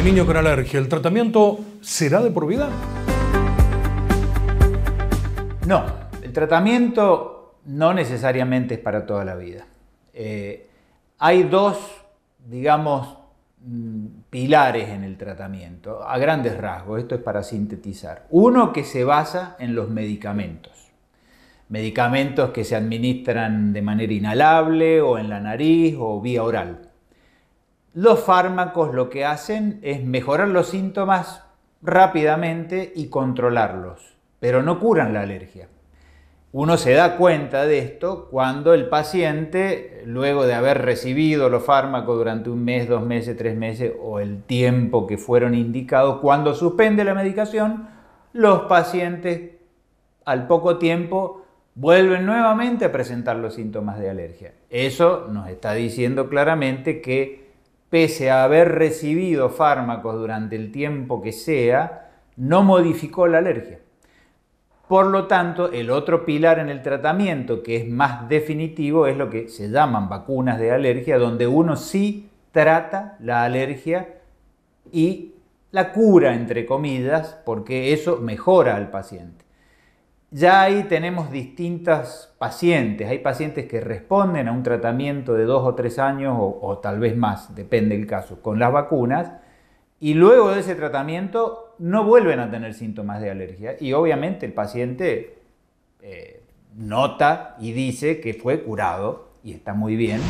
El niño con alergia, ¿el tratamiento será de por vida? No, el tratamiento no necesariamente es para toda la vida. Eh, hay dos, digamos, mm, pilares en el tratamiento, a grandes rasgos, esto es para sintetizar. Uno que se basa en los medicamentos medicamentos que se administran de manera inhalable o en la nariz o vía oral. Los fármacos lo que hacen es mejorar los síntomas rápidamente y controlarlos, pero no curan la alergia. Uno se da cuenta de esto cuando el paciente, luego de haber recibido los fármacos durante un mes, dos meses, tres meses o el tiempo que fueron indicados, cuando suspende la medicación, los pacientes al poco tiempo vuelven nuevamente a presentar los síntomas de alergia. Eso nos está diciendo claramente que pese a haber recibido fármacos durante el tiempo que sea, no modificó la alergia. Por lo tanto, el otro pilar en el tratamiento que es más definitivo es lo que se llaman vacunas de alergia, donde uno sí trata la alergia y la cura, entre comidas porque eso mejora al paciente ya ahí tenemos distintas pacientes. Hay pacientes que responden a un tratamiento de dos o tres años o, tal vez más, depende del caso, con las vacunas. Y luego de ese tratamiento no vuelven a tener síntomas de alergia. Y obviamente el paciente eh, nota y dice que fue curado y está muy bien.